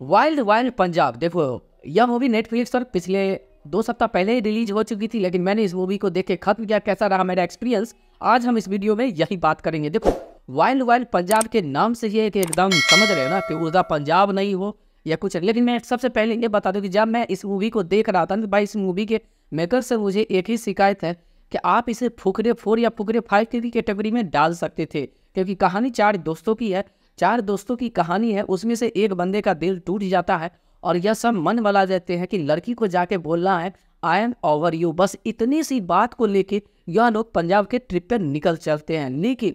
wild wild Punjab देखो यह movie Netflix पर पिछले दो सप्ताह पहले ही रिलीज हो चुकी थी लेकिन मैंने इस मूवी को देख के खत्म किया कैसा रहा मेरा एक्सपीरियंस आज हम इस वीडियो में यही बात करेंगे देखो वाइल्ड वाइल्ड पंजाब के नाम से ही एकदम समझ रहे हो ना कि उर्दा पंजाब नहीं हो या कुछ लेकिन मैं सबसे पहले ये बता दूँ कि जब मैं इस मूवी को देख रहा था भाई इस मूवी के मेकर से मुझे एक ही शिकायत है कि आप इसे फुकरे फोर या फुकरे फाइव की कैटेगरी में डाल सकते थे क्योंकि कहानी चार दोस्तों की है चार दोस्तों की कहानी है उसमें से एक बंदे का दिल टूट जाता है और यह सब मन बला देते हैं कि लड़की को जाके बोलना है आई एम ओवर यू बस इतनी सी बात को लेके यह लोग पंजाब के ट्रिप पर निकल चलते हैं लेकिन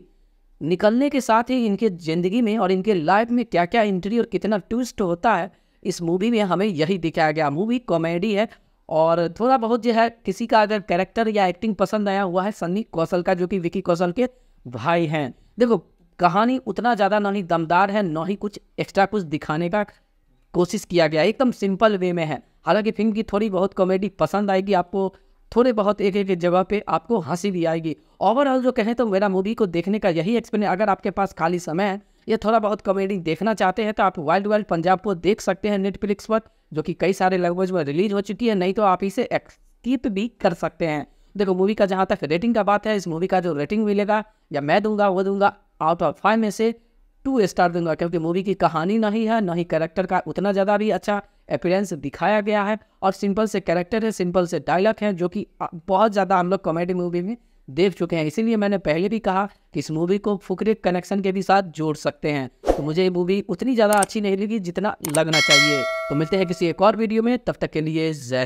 निकलने के साथ ही इनके ज़िंदगी में और इनके लाइफ में क्या क्या एंट्री और कितना ट्विस्ट होता है इस मूवी में हमें यही दिखाया गया मूवी कॉमेडी है और थोड़ा बहुत जो है किसी का अगर कैरेक्टर या एक्टिंग पसंद आया हुआ है सन्नी कौशल का जो कि विकी कौशल के भाई हैं देखो कहानी उतना ज़्यादा ना ही दमदार है ना ही कुछ एक्स्ट्रा कुछ दिखाने का कोशिश किया गया एकदम सिंपल वे में है हालांकि फिल्म की थोड़ी बहुत कॉमेडी पसंद आएगी आपको थोड़े बहुत एक एक जगह पे आपको हंसी भी आएगी ओवरऑल जो कहें तो मेरा मूवी को देखने का यही एक्सपीरियंस अगर आपके पास खाली समय है या थोड़ा बहुत कॉमेडी देखना चाहते हैं तो आप वाइल्ड वाइल्ड पंजाब को देख सकते हैं नेटफ्लिक्स पर जो कि कई सारे लैंग्वेज में रिलीज हो चुकी है नहीं तो आप इसे एक्सकीप भी कर सकते हैं देखो मूवी का जहाँ तक रेटिंग का बात है इस मूवी का जो रेटिंग मिलेगा या मैं दूंगा वो दूंगा आउट ऑफ फाइव में से टू स्टार दूंगा क्योंकि मूवी की कहानी नहीं है ना ही कैरेक्टर का उतना ज़्यादा भी अच्छा अपीरेंस दिखाया गया है और सिंपल से कैरेक्टर है सिंपल से डायलॉग है जो कि बहुत ज़्यादा हम लोग कॉमेडी मूवी में देख चुके हैं इसीलिए मैंने पहले भी कहा कि इस मूवी को फुकरे कनेक्शन के भी साथ जोड़ सकते हैं तो मुझे ये मूवी उतनी ज़्यादा अच्छी नहीं लगी जितना लगना चाहिए तो मिलते हैं किसी एक और वीडियो में तब तक के लिए जय